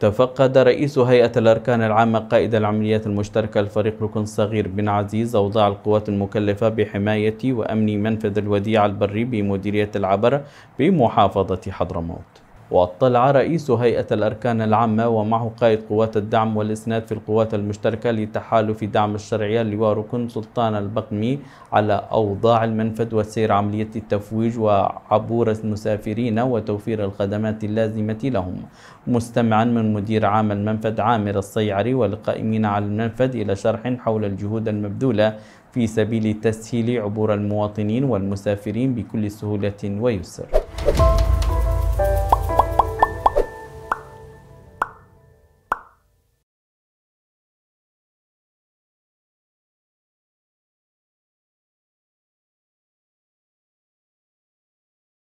تفقد رئيس هيئة الأركان العامة قائد العمليات المشتركة الفريق ركن صغير بن عزيز أوضاع القوات المكلفة بحماية وأمن منفذ الوديعة البري بمديرية العبر بمحافظة حضرموت واطلع رئيس هيئة الأركان العامة ومعه قائد قوات الدعم والإسناد في القوات المشتركة لتحالف دعم الشرعية اللواء ركن سلطان البقمي على أوضاع المنفذ وسير عملية التفويج وعبور المسافرين وتوفير الخدمات اللازمة لهم مستمعا من مدير عام المنفذ عامر الصيعري والقائمين على المنفذ إلى شرح حول الجهود المبذولة في سبيل تسهيل عبور المواطنين والمسافرين بكل سهولة ويسر